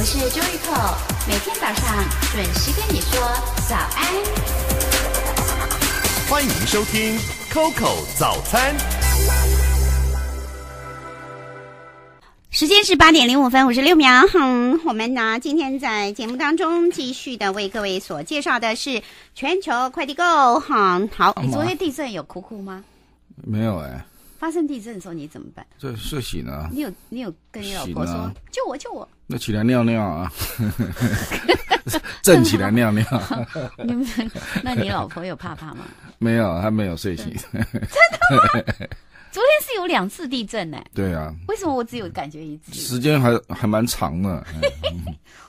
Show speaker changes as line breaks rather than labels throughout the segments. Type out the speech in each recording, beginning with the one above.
我是周玉 o 每天早上准时跟你说早安。欢迎收听 Coco 早餐。时间是八点零五分五十六秒。嗯，我们呢今天在节目当中继续的为各位所介绍的是全球快递购。哈，好，昨天地震有哭哭吗？没有哎。发生地震的时候你怎么办？
在睡醒了。你
有你有跟你老婆说救我救我。
那起来尿尿啊，震 起来尿尿。
那你老婆有怕怕吗？
没有，她没有睡醒。真的吗？
昨天是有两次地震呢。对啊。为什么我只有感觉一次？
时间还还蛮长的。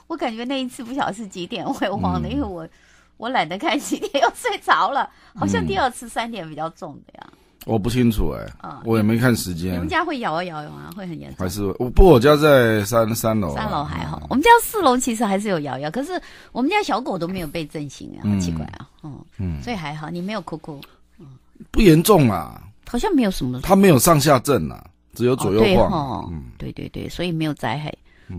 我感觉那一次不晓得是几点，我也忘了，因为我我懒得看几点又睡着了。好像第二次三点比较重的呀。
我不清楚哎，我也没看时间。你们
家会摇啊摇啊，会很严重？
还是我不？我家在三三楼，三楼
还好。我们家四楼其实还是有摇摇，可是我们家小狗都没有被震醒
啊，好奇怪啊，嗯，
所以还好，你没有哭哭。
不严重啊，好像没有什么，它没有上下震啊，只有左右晃。嗯，对对对，
所以没有灾害。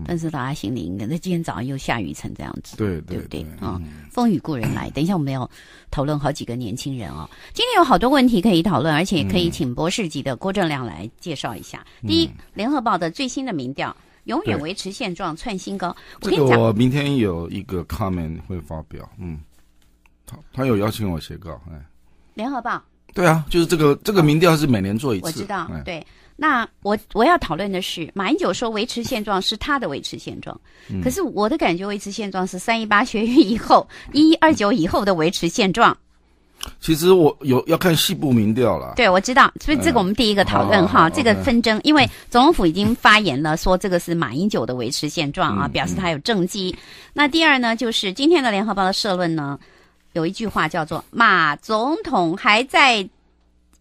但是大家心里应该，那今天早上又下雨成这样
子，对对对，
啊，风雨故人来。等一下我们要讨论好几个年轻人啊，今天有好多问题可以讨论，而且可以请博士级的郭正亮来介绍一下。第一，联合报的最新的民调，永远维持现状创新高。这个我
明天有一个 comment 会发表，嗯，他他有邀请我写稿，哎，联合报，对啊，就是这个这个民调是每年做一次，我知道，
对。那我我要讨论的是，马英九说维持现状是他的维持现状，可是我的感觉维持现状是三一八学运以后，一一二九以后的维持现状。
其实我有要看西部民调了。
对，我知道，所以这个我们第一个讨论哈，这个纷争，因为总统府已经发言了，说这个是马英九的维持现状啊，表示他有政绩。那第二呢，就是今天的联合报的社论呢，有一句话叫做“马总统还在”。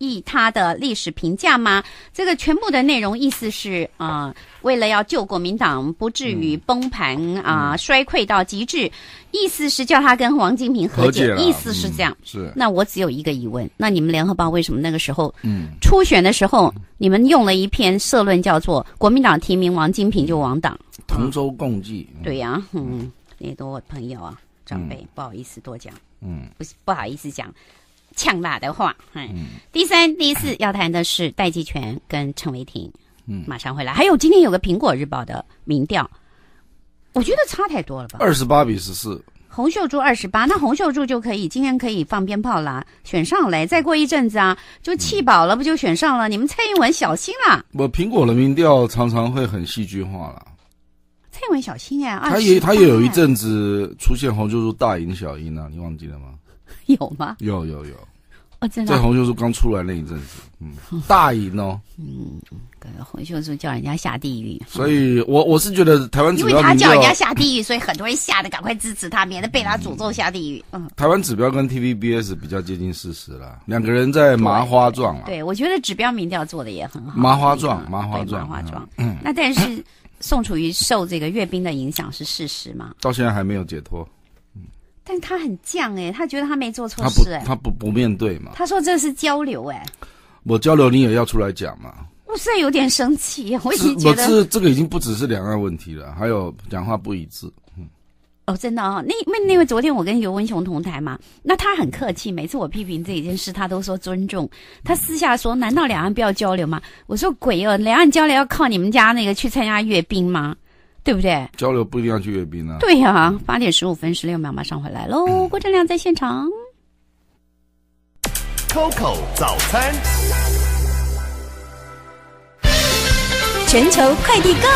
意他的历史评价吗？这个全部的内容意思是啊，为了要救国民党不至于崩盘啊，衰溃到极致，意思是叫他跟王金平和解，意思是这样。是。那我只有一个疑问，那你们联合报为什么那个时候，嗯，初选的时候你们用了一篇社论叫做“国民党提名王金平就亡党”，同舟共济。对呀，嗯，很多朋友啊，长辈不好意思多讲，嗯，不不好意思讲。呛辣的话，嗯，第三、第四要谈的是戴季全跟陈伟霆。嗯，马上回来。还有今天有个苹果日报的民调，我觉得差太多了吧，二十
八比十四。
洪秀柱二十八，那洪秀柱就可以今天可以放鞭炮啦，选上来，再过一阵子啊，就气饱了，不就选上了？你们蔡英文小心啦！
我苹果的民调常常会很戏剧化了，
蔡英文小心呀，他也他也有一阵
子出现洪秀柱大赢小赢呢，你忘记了吗？
有吗？有有有，哦，真的，在洪
秀柱刚出来那一阵子，嗯，大赢哦，嗯，
对，洪秀柱叫人家下地狱，所
以我我是觉得台湾，因为他叫人家下
地狱，所以很多人吓得赶快支持他，免得被他诅咒下地狱。嗯，
台湾指标跟 TVBS 比较接近事实了，两个人在麻花状啊，
对，我觉得指标民调做的也很好，
麻花状，麻花状，麻花状。嗯，那
但是宋楚瑜受这个阅兵的影响是事实吗？
到现在还没有解脱。
但他很犟哎，他觉得他没做错事哎，他
不不面对嘛。
他说这是交流哎，
我交流你也要出来讲嘛。
我现在有点生气，我经觉得这
个已经不只是两岸问题了，还有讲话不一致。嗯，
哦，真的哦，那那因为昨天我跟尤文雄同台嘛，那他很客气，每次我批评这一件事，他都说尊重。他私下说，难道两岸不要交流吗？我说鬼哦，两岸交流要靠你们家那个去参加阅兵吗？对不对？
交流不一定要去阅兵呢。对
呀，八点十五分十六秒，马上回来喽。郭振亮在现场。COCO 早餐，全球快递 Go。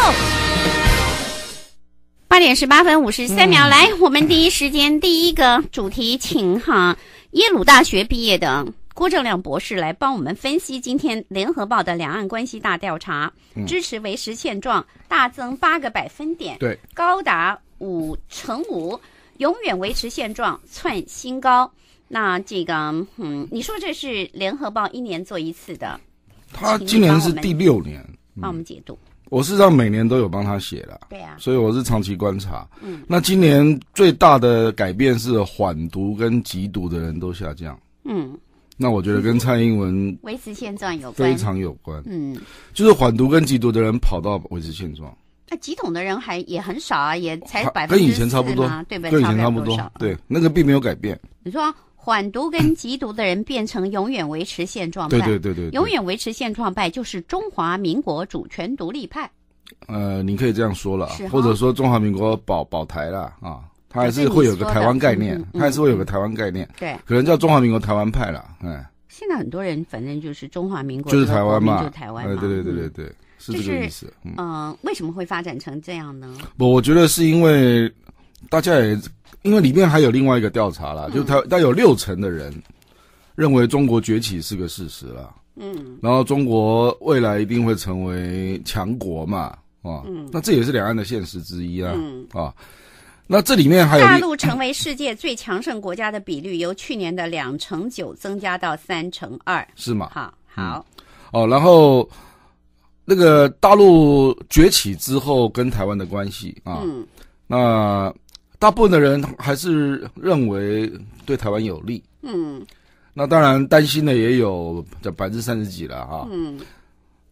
八点十八分五十三秒，来，我们第一时间第一个主题，请哈耶鲁大学毕业的。郭正亮博士来帮我们分析今天《联合报》的两岸关系大调查，支持维持现状大增八个百分点，对，高达五成五，永远维持现状创新高。那这个，嗯，你说这是《联合报》一年做一次的，他今年是第六年，帮我们解读。
我是让每年都有帮他写的，对啊，所以我是长期观察。嗯，那今年最大的改变是缓读跟急读的人都下降。嗯。那我觉得跟蔡英文
维持现状有非常
有关，嗯，就是缓读跟缉读的人跑到维持现状，
那极统的人还也很少啊，也才百分之跟以前差不多，对不对？跟以前差不多，
对，那个并没有改变。
你说缓读跟缉读的人变成永远维持现状，对对对对，永远维持现状派就是中华民国主权独立派。
呃，你可以这样说了，或者说中华民国保保台了啊。他还是会有个台湾概念，他还是会有个台湾概念，对，可能叫中华民国台湾派了，哎。
现在很多人反正就是中华民国，就是台湾嘛，台湾嘛，对对对对
对，是这个意思。
嗯，为什么会发展成这样呢？
我我觉得是因为大家也因为里面还有另外一个调查了，就他他有六成的人认为中国崛起是个事实了，嗯，然后中国未来一定会成为强国嘛，啊，那这也是两岸的现实之一啊，啊。那这里面还有大陆
成为世界最强盛国家的比率，由去年的两成九增加到三成二，是吗？好，
好，哦，然后那个大陆崛起之后跟台湾的关系啊，嗯，那大部分的人还是认为对台湾有利，嗯，那当然担心的也有，这百分之三十几了哈，嗯，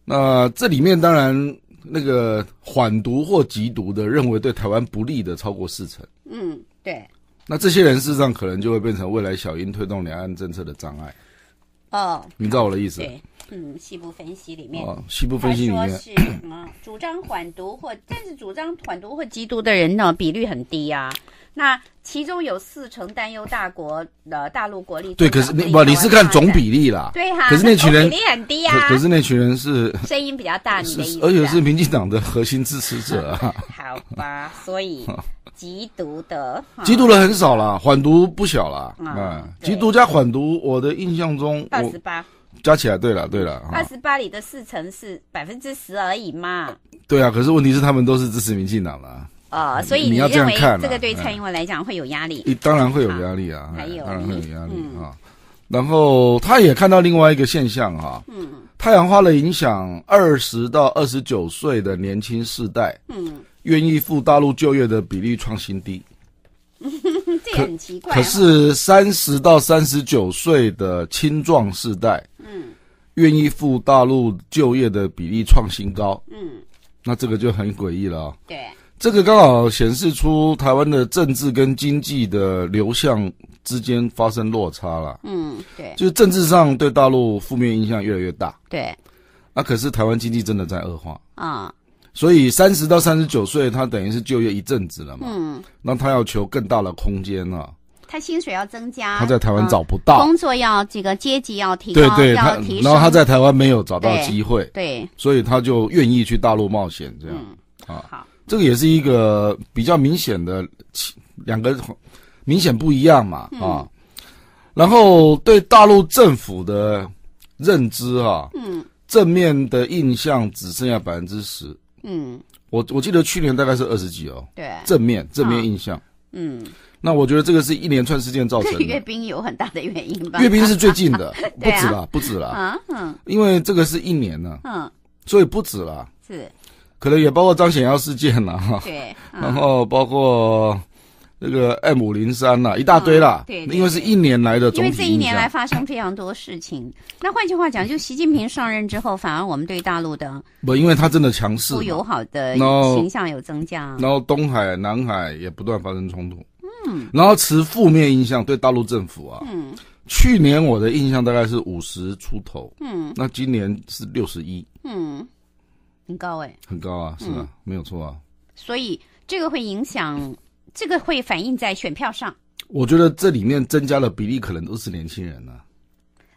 那这里面当然。那个缓读或极读的，认为对台湾不利的，超过四成。
嗯，对。
那这些人事实上可能就会变成未来小英推动两岸政策的障碍。哦，明道我的意思。对，
嗯，西部分析里面，哦、西部分析里面是么主张缓读或但是主张缓读或极读的人呢，比率很低呀。那其中有四成担忧大国的大陆国力，对，可是你不，你是看总比例啦，对哈，可是那群人比例很低啊。可是那
群人是 声
音比较大，你的意思，而且是民
进党的核心支持者啊。
好吧，所以缉毒的缉毒 的很
少啦，缓毒不小啦，嗯，缉毒加缓毒，我的印象中二十八加起来，对了，对了，二十
八里的四成是百分之十而已嘛，
对啊，可是问题是他们都是支持民进党啦。
哦，所以你要这样看，这个对蔡英文来讲会有压力。你
当然会有压力啊，当然会有压力啊。然后他也看到另外一个现象哈，嗯，太阳花的影响，二十到二十九岁的年轻世代，嗯，愿意赴大陆就业的比例创新低。这也很奇怪。可是三十到三十九岁的青壮世代，嗯，愿意赴大陆就业的比例创新高。嗯，那这个就很诡异了对。这个刚好显示出台湾的政治跟经济的流向之间发生落差了。嗯，对，就是政治上对大陆负面影响越来越大。对，那可是台湾经济真的在恶化啊。所以三十到三十九岁，他等于是就业一阵子了嘛。嗯，那他要求更大的空间了。
他薪水要增加。他在台湾找不到工作，要这个阶级要提高，要提然后他在台
湾没有找到机会，对，所以他就愿意去大陆冒险这样啊。好。这个也是一个比较明显的两个明显不一样嘛啊，然后对大陆政府的认知啊，嗯，正面的印象只剩下百分之十，嗯，我我记得去年大概是二十几哦，对，正面正面印象，嗯，那我觉得这个是一连串事件造成的，阅
兵有很大的原因吧，阅兵是最近的 不止了不止了啊嗯，
因为这个是一年呢，嗯，所以不止了是。可能也包括张显耀事件了哈，对，然后包括那个 M 五零三啦，一大堆啦。对，因为是一年来的总因为这一年来
发生非常多事情。那换句话讲，就习近平上任之后，反而我们对大陆的
不，因为他真的强势，不友
好的形象有增加。然
后东海、南海也不断发生冲突，嗯，然后持负面印象对大陆政府啊，嗯，去年我的印象大概是五十出头，嗯，那今年是六十一，
嗯。很高哎，很高啊，是吧？没有错啊。所以这个会影响，这个会反映在选票上。
我觉得这里面增加的比例可能都是年轻人了。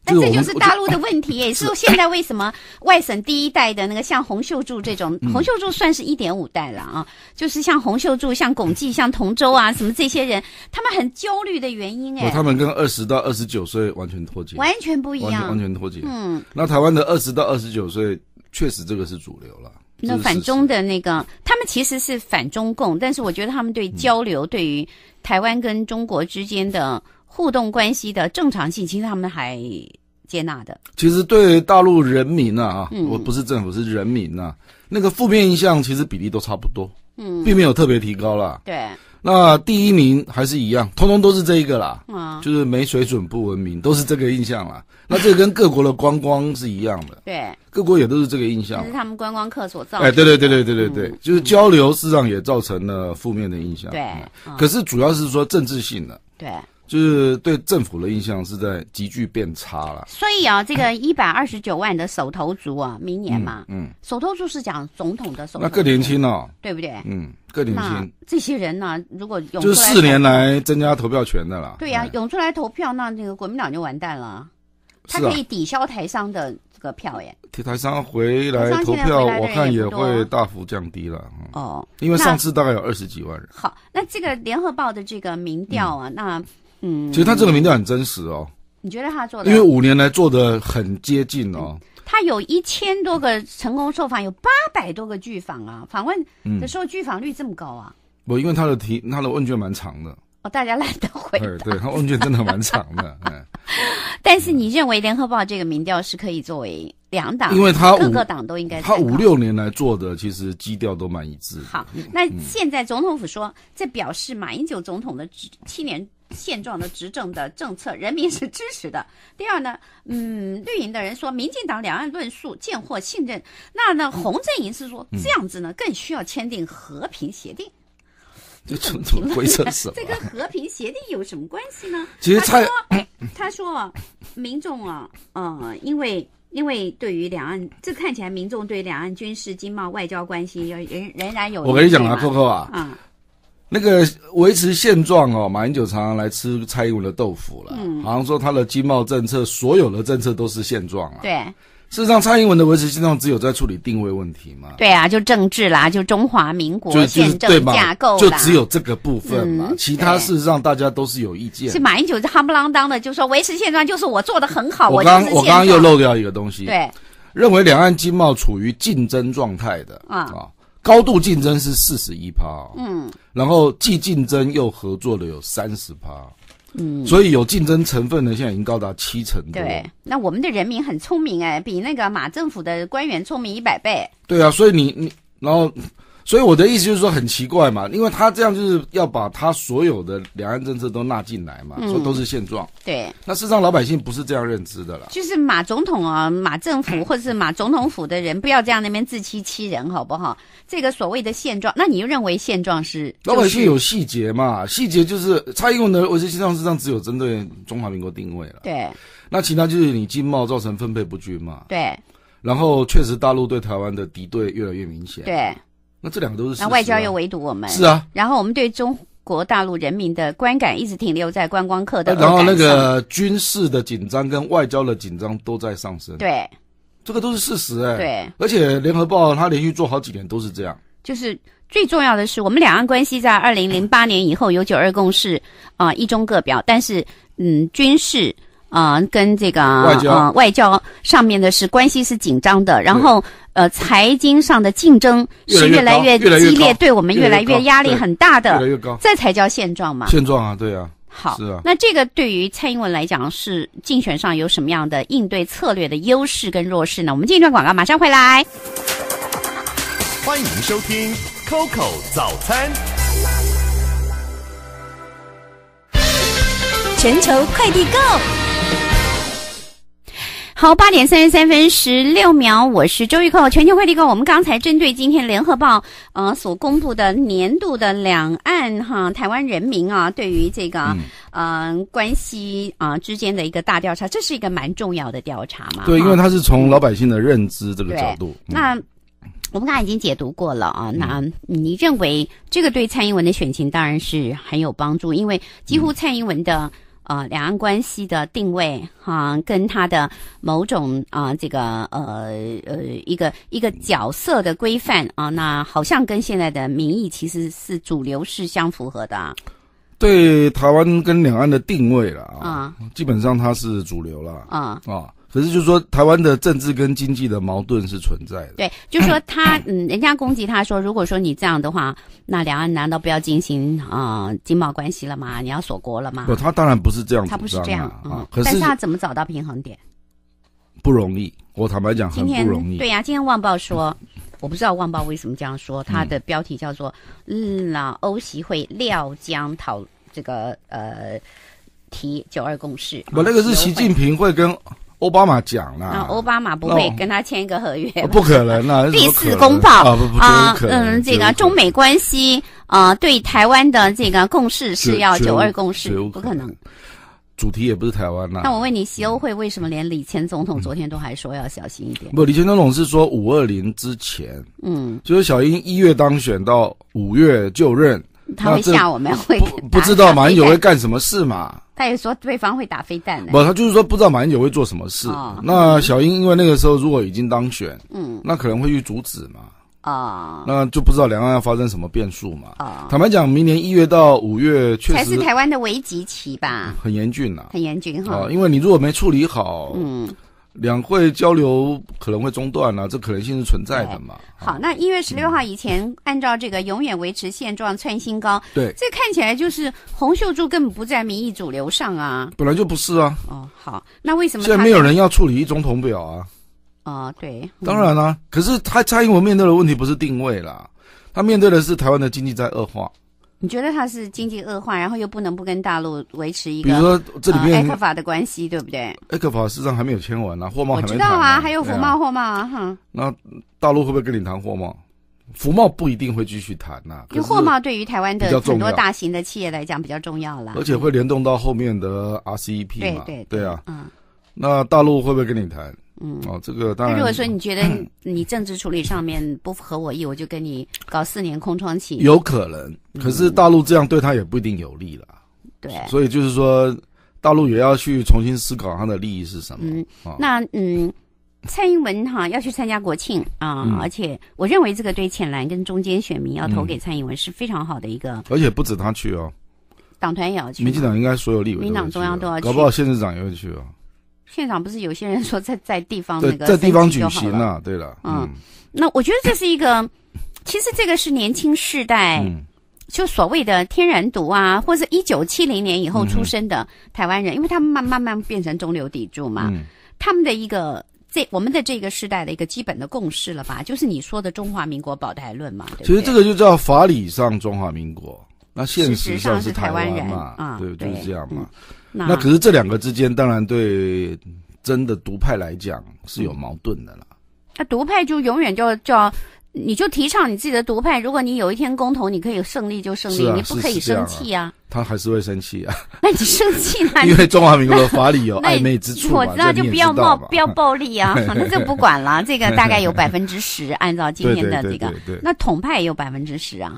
那这就是大陆
的问题也 是现在为什么外省第一代的那个像洪秀柱这种，洪秀柱算是一点五代了啊，就是像洪秀柱、像巩俐、像同州啊，什么这些人，他们很焦虑的原因哎，他们
跟二十到二十九岁完全脱节，完
全不一样，完全
脱节。嗯，那台湾的二十到二十九岁。确实，这个是主流了。那反
中的那个，他们其实是反中共，但是我觉得他们对交流，对于台湾跟中国之间的互动关系的正常性，其实他们还接纳的。
其实对大陆人民呐，啊，我不是政府，是人民呐，那个负面印象其实比例都差不多，嗯，并没有特别提高了。对。那第一名还是一样，通通都是这一个啦，就是没水准不文明，都是这个印象啦。那这跟各国的观光是一样的，对，各国也都是这个印象，是
他们观光客所造。哎，对对对
对对对对，就是交流，事实上也造成了负面的印象。对，可是主要是说政治性的。对。就是对政府的印象是在急剧变差了。所
以啊，这个 一百二十九万的手头族啊，明年嘛，嗯，手头族是讲总统的，手那更年轻了，对不对？
嗯，更年轻。
这些人呢，如果涌出来，就四年
来增加投票权的啦。对
呀，涌出来投票，那那个国民党就完蛋了。他可以抵消台商的这个票耶。
台商回来投票，我看也会大幅降低了。哦，因为上次大概有二十几万人。
好，那这个联合报的这个民调啊，那。嗯，其实他这个民调很
真实哦。
你觉得他做的？因为五年
来做的很接近哦。
他有一千多个成功受访，有八百多个拒访啊，访问的时候拒访率这么高啊？
不，因为他的题、他的问卷蛮长的。
哦，大家懒得回答。
对，他问卷真的蛮长的。嗯、
但是你认为联合报这个民调是可以作为两党？因为他各个党都应该他五
六年来做的，其实基调都蛮一致。好，
那现在总统府说，这表示马英九总统的七年。现状的执政的政策，人民是支持的。第二呢，嗯，绿营的人说，民进党两岸论述间或信任。那呢，红阵营是说这样子呢，更需要签订和平协定。
这怎么怎么 这跟和
平协定有什么关系呢？他说，他说，民众啊，嗯，因为因为对于两岸，这看起来民众对两岸军事、经贸、外交关系，仍仍然有。我跟你讲啊，扣扣啊，啊。
那个维持现状哦，马英九常常来吃蔡英文的豆腐了。嗯，好像说他的经贸政策，所有的政策都是现状啊。对，事实上，蔡英文的维持现状只有在处理定位问题
嘛。对啊，就政治啦，就中华民国就政架构就只有这
个部分嘛。其他事实上大家都是有意见。是马
英九这夯不啷当的，就说维持现状就是我做的很好。我刚我刚刚又漏
掉一个东西。对，认为两岸经贸处于竞争状态的啊。高度竞争是四十一趴，嗯，然后既竞争又合作的有三十趴，嗯，所以有竞争成分的现在已经高达七成。对，
那我们的人民很聪明哎，比那个马政府的官员聪明一百倍。
对啊，所以你你然后。所以我的意思就是说，很奇怪嘛，因为他这样就是要把他所有的两岸政策都纳进来嘛，说都是现状。对。那事实上，老百姓不是这样认知的啦。
就是马总统啊，马政府或者是马总统府的人，不要这样那边自欺欺人，好不好？这个所谓的现状，那你又认为现状是？老百姓有
细节嘛？细节就是差异文的。我觉现状，际实际上只有针对中华民国定位了。对。那其他就是你经贸造成分配不均嘛？对。然后，确实大陆对台湾的敌对越来越明显。对。那这两个都是，那外交又围
堵我们，是啊，然后我们对中国大陆人民的观感一直停留在观光客的，然后那个
军事的紧张跟外交的紧张都在上升，
对，这个
都是事实哎，对，而且《联合报》它连续做好几年都是这样，
就是最重要的是，我们两岸关系在二零零八年以后有九二共识啊，一中各表，但是嗯，军事。啊，跟这个外交，外交上面的是关系是紧张的，然后呃，财经上的竞争是越来越激烈，对我们越来越压力很大的，越来越高，这才叫现状嘛。现
状啊，对啊。好，是啊。那
这个对于蔡英文来讲，是竞选上有什么样的应对策略的优势跟弱势呢？我们进一段广告马上回来。欢迎收听 Coco 早餐，全球快递 Go。好，八点三十三分十六秒，我是周玉蔻，全球快递哥。我们刚才针对今天《联合报》呃所公布的年度的两岸哈台湾人民啊对于这个嗯关系啊之间的一个大调查，这是一个蛮重要的调查嘛？对，因为它
是从老百姓的认知这个角度。
那我们刚才已经解读过了啊，那你认为这个对蔡英文的选情当然是很有帮助，因为几乎蔡英文的。啊，两岸关系的定位哈，跟他的某种啊，这个呃呃，一个一个角色的规范啊，那好像跟现在的民意其实是主流是相符合的。
对台湾跟两岸的定位了啊，基本上它是主流了啊啊。可是，就是说台湾的政治跟经济的矛盾是存在的。
对，就是说他 嗯，人家攻击他说，如果说你这样的话，那两岸难道不要进行啊经贸关系了吗？你要锁国了吗？不，他
当然不是这样，他不是这样，嗯。可是他怎
么找到平衡点？
不容易，我坦白讲，今天对呀，
今天《旺报》说，我不知道《旺报》为什么这样说，他的标题叫做“老欧席会料将讨这个呃提九二共识”。我那个是习近
平会跟。奥巴马讲了，奥
巴马不会跟他签一个合约，不可能啊！第四公报啊，嗯，这个中美关系啊，对台湾的这个共识是要九二共识，不可能。
主题也不是台湾了。那我
问你，西欧会为什么连李前总统昨天都还说要小心一
点？不，李前总统是说五二零之前，嗯，就是小英一月当选到五月就任。他会吓我
们，会不知道马英九会
干什么事嘛？
他也说对方会打飞弹。不，他
就是说不知道马英九会做什么事。那小英因为那个时候如果已经当选，嗯，那可能会去阻止嘛。
啊，
那就不知道两岸要发生什么变数嘛。坦白讲，明年一月到五月，确实台
湾的危机期吧？
很严峻呐，
很严峻哈。
因为你如果没处理好，嗯。两会交流可能会中断了，这可能性是存在的嘛？
好，那一月十六号以前，按照这个永远维持现状，创新高。对，这看起来就是洪秀柱根本不在民意主流上啊。
本来就不是啊。哦，好，
那为什么现在没有人
要处理一总统表啊？
啊，对。当然啦，
可是他蔡英文面对的问题不是定位啦，他面对的是台湾的经济在恶化。
你觉得他是经济恶化，然后又不能不跟大陆维持一个，比如说这里面艾克法的关系，对不对？
埃克法实上还没有签完呢，货贸还没有谈。我知道啊，还有服贸
货贸啊，哈。
那大陆会不会跟你谈货贸？服贸不一定会继续谈呐。因为货贸对于台湾的很多大
型的企业来讲比较重要了，而且会
联动到后面的 RCEP 嘛，对对对啊，嗯。那大陆会不会跟你谈？嗯，哦，这个当然。如果说
你觉得 你政治处理上面不合我意，我就跟你搞四年空窗期。有
可能，可是大陆这样对他也不一定有利了。对。所以就是说，大陆也要去重新思考他的利益是什么。嗯，那
嗯，蔡英文哈要去参加国庆啊，而且我认为这个对浅蓝跟中间选民要投给蔡英文是非常好的一个。
而且不止他去哦，
党团也要去。民进党
应该所有立委、民党中央都要去，搞不好县市长也会去啊。
现场不是有些人说在 在地方那个在地方举行啊，
对了，嗯，
那我觉得这是一个，其实这个是年轻世代，就所谓的天然毒啊，或者一九七零年以后出生的台湾人，因为他们慢慢慢变成中流砥柱嘛，他们的一个这我们的这个时代的一个基本的共识了吧，就是你说的中华民国保台论嘛。其实这个
就叫法理上中华民国，那现实上是台湾人嘛，对，就是这样嘛。那可是这两个之间，当然对真的独派来讲是有矛盾的了。
那独派就永远就叫，你就提倡你自己的独派。如果你有一天公投，你可以胜利就胜利，你不可以生气啊。
他还是会生气啊。
那你生气呢？因为中华民国的法理有暧昧之处，我知道就不要冒不要暴力啊。那就不管了，这个大概有百分之十，按照今天的这个，那统派也有百分之十啊。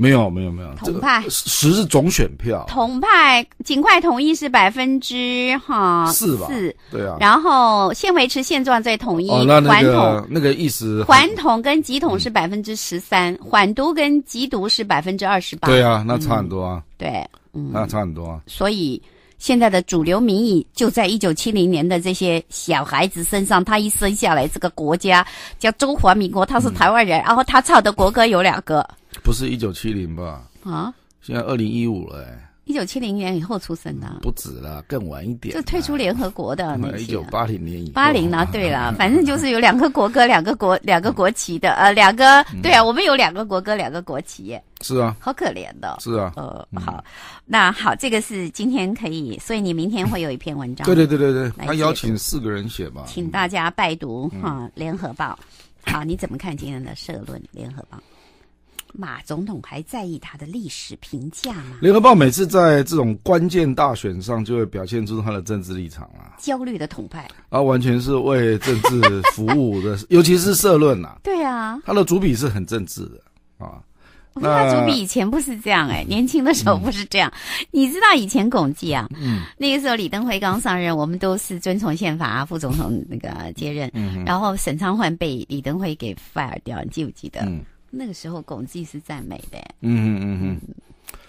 没有没有没有，统派十是总选票，
统派尽快统一是百分之哈四吧，四对啊，然后先维持现状再统一。哦，那那个
那个意思，缓
统跟急统是百分之十三，缓独跟急独是百分之二十八。对啊，那差很多啊。对，
嗯，那差很多啊。
所以现在的主流民意就在一九七零年的这些小孩子身上，他一生下来，这个国家叫中华民国，他是台湾人，然后他唱的国歌有两个。
不是一九七零吧？啊，现在二零一五了，
一九七零年以后出生的不
止了，更晚一点。就退
出联合国的，一九
八零年以八
零的，对了，反正就是有两个国歌、两个国、两个国旗的，呃，两个对啊，我们有两个国歌、两个国旗，是啊，好可怜的，是啊，
呃，好，
那好，这个是今天可以，所以你明天会有一篇文章，对对对对对，他邀请四
个人写嘛，请大
家拜读哈，《联合报》，好，你怎么看今天的社论，《联合报》？马总统还在意他的历史评价吗？
联合报每次在这种关键大选上，就会表现出他的政治立场啊，
焦虑的统派
啊，完全是为政治服务的，尤其是社论呐。
对啊，他
的主笔是很政治的啊。他主笔以
前不是这样哎，年轻的时候不是这样。你知道以前巩记啊，那个时候李登辉刚上任，我们都是遵从宪法，副总统那个接任，然后沈昌焕被李登辉给 fire 掉，你记不记得？那个时候，巩记是赞美的。
嗯嗯嗯嗯。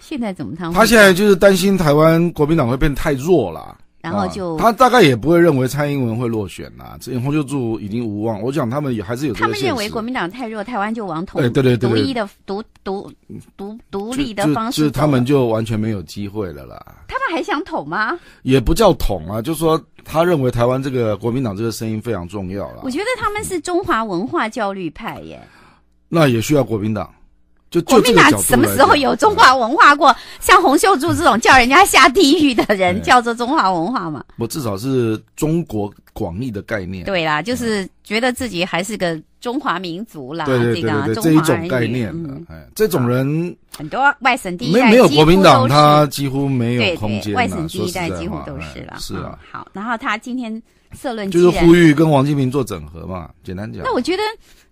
现在怎么他？他现在就
是担心台湾国民党会变太弱了。
然后就他大
概也不会认为蔡英文会落选呐，这黄秋柱已经无望。我想他们也还是有。他们认为国
民党太弱，台湾就往统。哎对对对。一的独独独独立的方式，就是他们
就完全没有机会了啦。
他们还想统吗？
也不叫统啊，就说他认为台湾这个国民党这个声音非常重要了。
我觉得他们是中华文化焦虑派耶。
那也需要国民党，就国民党什么时候有中
华文化过？像洪秀柱这种叫人家下地狱的人，叫做中华文化嘛？
我至少是中国广义的概念。对
啦，就是觉得自己还是个中华民族啦，这个这一种概念。
这种人很
多，外省第一代没有国民党，他
几乎没有空间。外省第一代几乎都是了。是啊，好，
然后他今天社论就是呼吁
跟王金平做整合嘛，简单讲。那我
觉得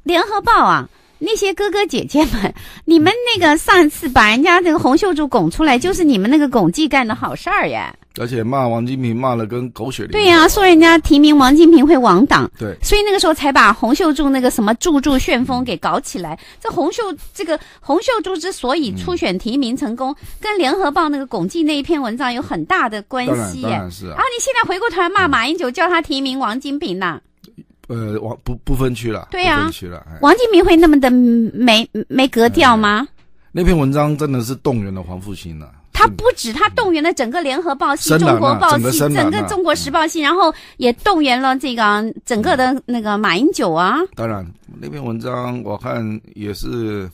联合报啊。那些哥哥姐姐们，你们那个上次把人家这个洪秀柱拱出来，就是你们那个拱记干的好事儿耶！
而且骂王金平骂的跟狗血淋。对
呀，说人家提名王金平会亡党。对。所以那个时候才把洪秀柱那个什么助助旋风给搞起来。这洪秀这个洪秀柱之所以初选提名成功，跟联合报那个巩记那一篇文章有很大的关系。当然，当然是啊。你现在回过头来骂马英九，叫他提名王金平呐。
呃，王不不分区了，对啊，分区了。
王金平会那么的没没格调吗？
那篇文章真的是动员了黄复兴了。
他不止他动员了整个联合报系、中国报系、整个中国时报系，然后也动员了这个整个的那个马英九啊。
当然，那篇文章我看也是，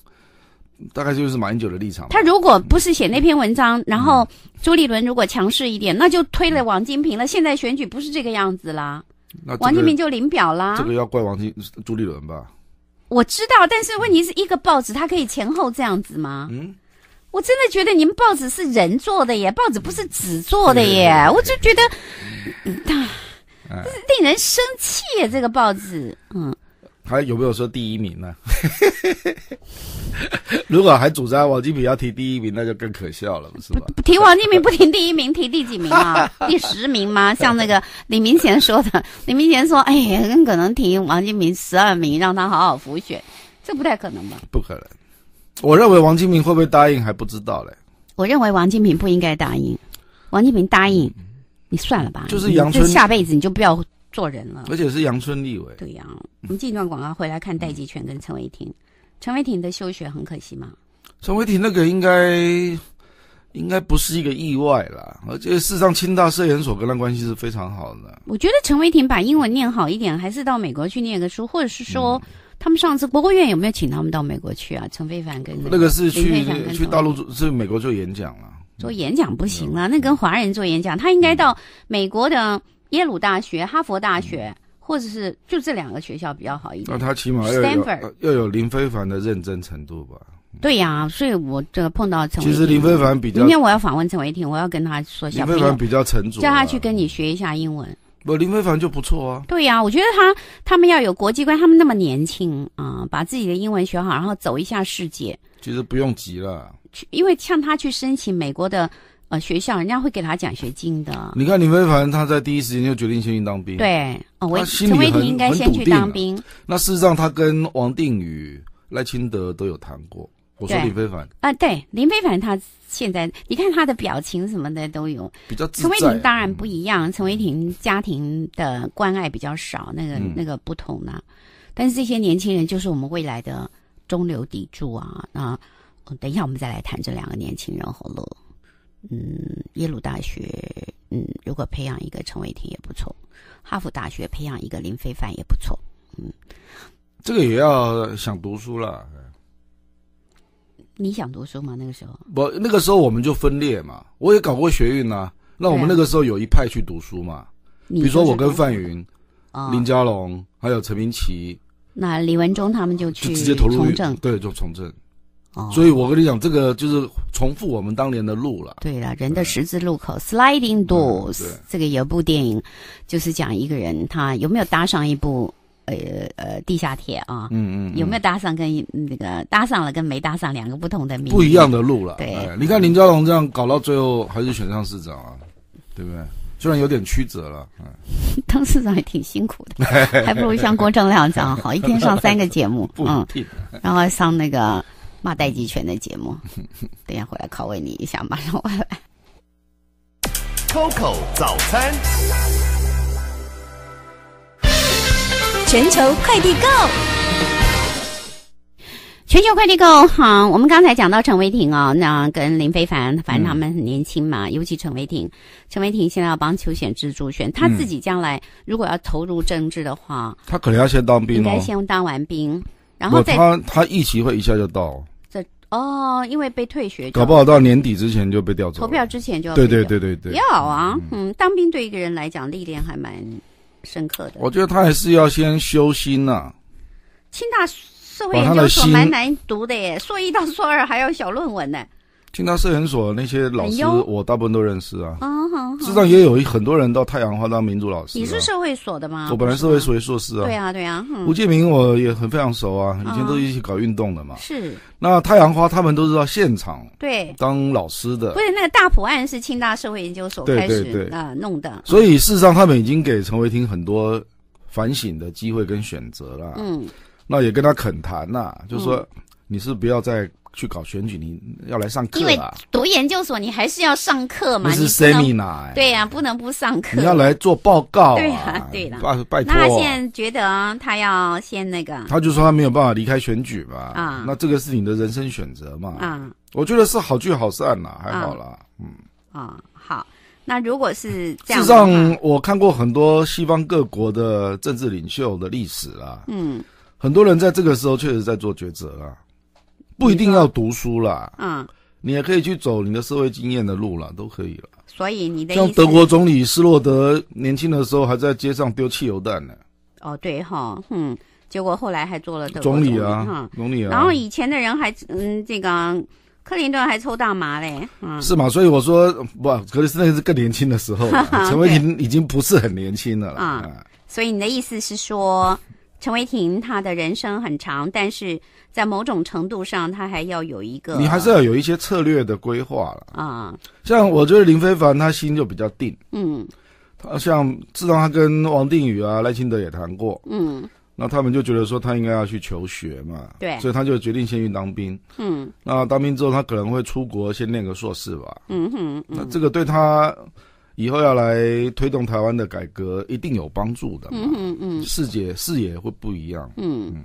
大概就是马英九的立场。他
如果不是写那篇文章，然后朱立伦如果强势一点，那就推了王金平了。现在选举不是这个样子啦。
那王金明就
领表啦，这
个要怪王金朱立伦吧。
我知道，但是问题是一个报纸，它可以前后这样子吗？嗯，我真的觉得你们报纸是人做的耶，报纸不是纸做的耶，我就觉得，啊，令人生气耶！这个报纸，嗯。
还有没有说第一名呢？如果还主张王金平要提第一名，那就更可笑了，不是吗？
提王金平不提第一名，提第几名啊？第十名吗？像那个李明贤说的，李明贤说，哎，很可能提王金平十二名，让他好好浮选，这不太可能吧？
不可能，我认为王金平会不会答应还不知道嘞。
我认为王金平不应该答应。王金平答应，
你算了吧。就是杨春，下辈
子你就不要。做人了，
而且是杨春丽委。对呀，
我们进一段广告，回来看戴吉全跟陈伟霆。陈伟霆的休学很可惜吗？
陈伟霆那个应该应该不是一个意外啦。而且事实上，清大社研所跟他关系是非常好的。
我觉得陈伟霆把英文念好一点，还是到美国去念个书，或者是说，他们上次国务院有没有请他们到美国去啊？陈非凡跟那个是去去大
陆，做，是美国做演讲了。做演讲
不行了，那跟华人做演讲，他应该到美国的。耶鲁大学、哈佛大学，或者是就这两个学校比较好一点。那他起码要有
要有林非凡的认真程度吧？
对呀，所以我这个碰到陈。其实林非
凡比较。明天我
要访问陈伟霆，我要跟他说。林非凡比
较沉着。叫他去
跟你学一下英文。
不，林非凡就不错啊。
对呀，我觉得他他们要有国际观，他们那么年轻啊，把自己的英文学好，然后走一下世界。
其实不用急了，
因为像他去申请美国的。呃，学校人家会给他奖学金的。你
看林非凡，他在第一时间就决定先去当兵。对，哦，我陈伟霆应该先去当兵。那事实上，他跟王定宇、赖清德都有谈过。我说林非凡
啊，对林非凡，他现在你看他的表情什么的都有。
比较陈伟霆当
然不一样，陈伟霆家庭的关爱比较少，那个那个不同了。但是这些年轻人就是我们未来的中流砥柱啊！那等一下我们再来谈这两个年轻人好了。嗯，耶鲁大学，嗯，如果培养一个陈伟霆也不错；哈佛大学培养一个林非凡也不错。嗯，
这个也要想读书了。
你想读书吗？那个时候？
不，那个时候我们就分裂嘛。我也搞过学运呐。那我们那个时候有一派去读书嘛？比如说我跟范云、林嘉龙还有陈明奇，
那李文忠他们就去直接投入从政，
对，就从政。所以，我跟你讲，这个就是重复我们当年的路了。对了，人的十字路口，Sliding Doors，
这个有部电影，就是讲一个人他有没有搭上一部呃呃地下铁啊？嗯嗯。有没有搭上跟那个搭上了跟没搭上两个不同的命？不一样
的路了。对。你看林家龙这样搞到最后还是选上市长啊？对不对？虽然有点曲折了。嗯，
当市长也挺辛苦的，还不如像郭正亮这样好，一天上三个节目，嗯，然后上那个。骂代际权的节目，等下回来拷问你一下。马上回来。COCO 早餐，全球快递 go，全球快递 go 好。我们刚才讲到陈伟霆啊，那跟林非凡，反正他们很年轻嘛。尤其陈伟霆，陈伟霆现在要帮邱显志助选，他自己将来如果要投入政治的话，
他可能要先当兵，应该先
当完兵，然后再他
他一集会一下就到。
哦，因为被退学，搞不好
到年底之前就被调走。投票之前就要，对对对对对，要
啊，嗯，当兵对一个人来讲历练还蛮深刻的。我觉得
他还是要先修心呐。
清大社会研究所蛮难读的，耶，硕一到硕二还要小论文呢。
清大社研所那些老师，我大部分都认识啊。
啊，哼，实上也有
很多人到太阳花当民族老师。你是
社会所的吗？我本来社
会所硕士啊。对啊，
对啊。吴建
明我也很非常熟啊，以前都一起搞运动的嘛。是。那太阳花他们都是到现场对当老师的。不是
那个大普案是清大社会研究所开始啊弄的。所
以事实上他们已经给陈伟霆很多反省的机会跟选择了。嗯。那也跟他恳谈呐，就是说。你是不要再去搞选举，你要来上课。因为
读研究所，你还是要上课嘛，你是 seminar，对呀，不能不上课。你要来
做报告啊，对了，拜拜托。那他现
在觉得他要先那个，他
就说他没有办法离开选举吧？啊，那这个是你的人生选择嘛？啊，我觉得是好聚好散啦，还好啦，嗯
啊，好，那如果是事实上，
我看过很多西方各国的政治领袖的历史啊，嗯，很多人在这个时候确实在做抉择啊。不一定要读书啦，嗯，你也可以去走你的社会经验的路了，都可以了。
所以你的像德国总
理施洛德年轻的时候还在街上丢汽油弹呢。
哦，对哈，嗯，结果后来还做了总理啊，
总理啊。然后以
前的人还嗯，这个克林顿还抽大麻嘞，嗯，是吗？
所以我说不，克林顿是更年轻的时候，陈伟霆已经不是很年轻了啊。
所以你的意思是说？陈伟霆他的人生很长，但是在某种程度上，他还要有一个，你还是要
有一些策略的规划了啊。像我觉得林非凡他心就比较定，嗯，他像自从他跟王定宇啊赖清德也谈过，嗯，那他们就觉得说他应该要去求学嘛，对，所以他就决定先去当兵，嗯，那当兵之后他可能会出国先念个硕士吧，嗯哼，那这个对他。以后要来推动台湾的改革，一定有帮助的。嗯
嗯嗯，视
野视野会不一样。
嗯嗯，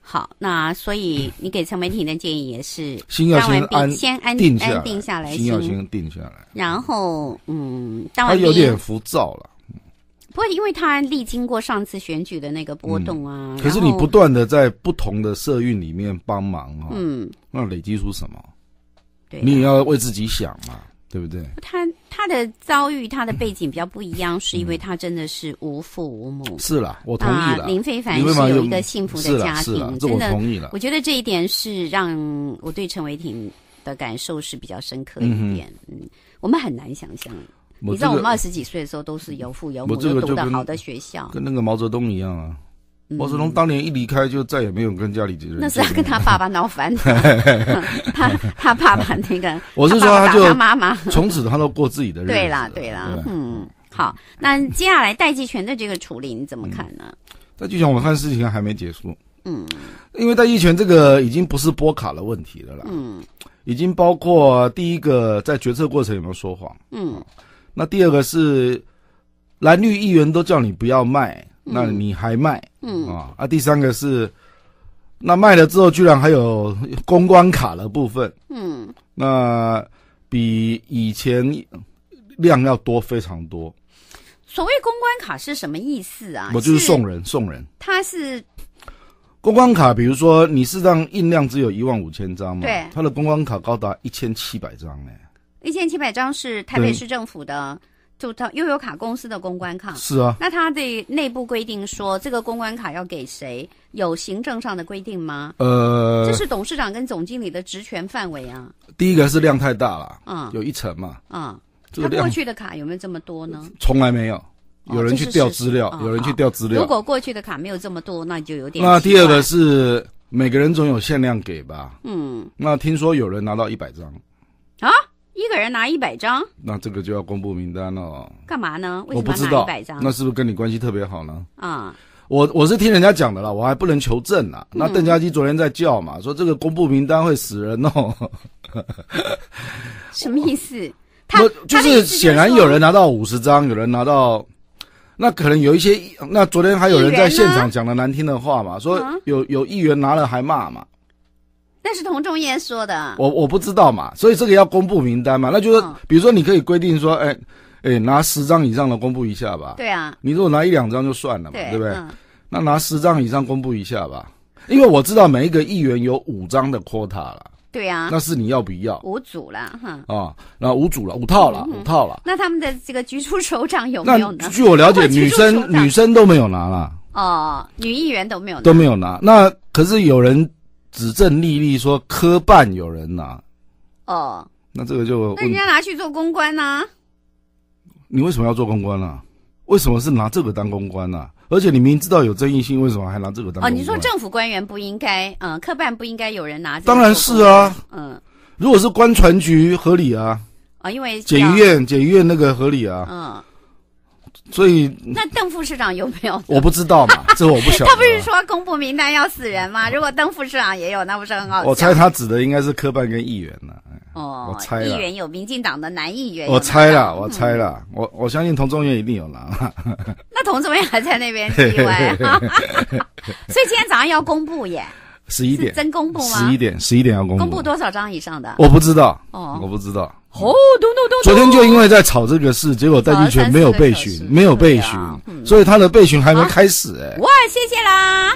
好，那所以你给陈美婷的建议也是，先要先安先安定定下来，先要先定下来。然后嗯，他有点
浮躁了。
不会，因为他历经过上次选举的那个波动
啊，可是你不断的在不同的社运里面帮忙啊，嗯，那累积出什么？对，你也要为自己想嘛。对不对？
他他的遭遇，他的背景比较不一样，是因为他真的是无父无母。是了，我同意了。林非凡是有一个幸福的家庭，真的，我觉得这一点是让我对陈伟霆的感受是比较深刻一点。嗯，我们很难想象，你知道，我们二十几岁的时候都是有父有母，读的好的学校，跟
那个毛泽东一样啊。毛泽东当年一离开，就再也没有跟家里的人。那是他跟他
爸爸闹翻，他他爸爸那个，我是说他就。从此他
都过自己的日子。对啦，
对啦，嗯。好，那接下来戴季全的这个处理你怎么看呢？
戴季全，我看事情还没结束。嗯，因为戴季全这个已经不是拨卡的问题了啦。嗯。已经包括第一个，在决策过程有没有说谎？嗯。那第二个是，蓝绿议员都叫你不要卖。那你还卖？嗯啊啊！第三个是，那卖了之后，居然还有公关卡的部分。嗯，那比以前量要多非常多。
所谓公关卡是什么意思啊？我
就是送人，送人。
它是
公关卡，比如说你是让印量只有一万五千张嘛？对。他的公关卡高达一千七百张呢。
一千七百张是台北市政府的。就他悠游卡公司的公关卡是啊，那他的内部规定说这个公关卡要给谁？有行政上的规定吗？
呃，这是董
事长跟总经理的职权范围啊。
第一个是量太大了，嗯，有一层嘛，嗯，他过去
的卡有没有这么多呢？
从来没有，有人去调资料，有人去调资料。如
果过去的卡没有这么多，那就有点。那第二个
是每个人总有限量给吧？嗯，那听说有人拿到一百张
啊。每人拿一百张，
那这个就要公布名单了。干嘛呢？我不知道。那是不是跟你关系特别好呢？啊，我我是听人家讲的啦，我还不能求证啊。那邓家基昨天在叫嘛，说这个公布名单会死人哦。
什么意思？
他就是显然有人拿到五十张，有人拿到，那可能有一些，那昨天还有人在现场讲了难听的话嘛，说有有议员拿了还骂嘛。
那是童仲彦说的，
我我不知道嘛，所以这个要公布名单嘛，那就是比如说你可以规定说，哎哎，拿十张以上的公布一下吧。对啊，你如果拿一两张就算了嘛，对不对？那拿十张以上公布一下吧，因为我知道每一个议员有五张的 quota 了。
对啊，那是
你要不要？
五组了哈。
啊，那五组了，五套了，五套了。
那他们的这个局处首长有没有？据
我了解，女生女生都没有拿了。
哦，女议员都没有都没
有拿。那可是有人。指证立例说科办有人拿，哦，那这个就那人家
拿去做公关啊？
你为什么要做公关啊？为什么是拿这个当公关呢？而且你明知道有争议性，为什么还拿这个当？哦，你说政
府官员不应该，嗯，科办不应该有人拿？当然是啊，嗯，
如果是官船局合理啊，
啊，因为检
院检院那个合理啊，嗯。所以，那
邓副市长有没有？我
不知道嘛，这我不晓。他不是
说公布名单要死人吗？如果邓副市长也有，那不是很好？我猜他
指的应该是科办跟议员呢。
哦，我猜议员有民进党的男议员。我猜了，我猜了，
我我相信同中院一定有男。
那同中院还在那边意外哈？所以今天早上要公布耶，
十一点真公布吗？十一点，十一点要公布。公布
多少张以上的？我不知道
哦，我不知道。
哦，咚咚咚！昨天就因为在
吵这个事，结果戴季群没有被询，没有被询，所以他的被询还没开始
哎。哇，谢谢啦。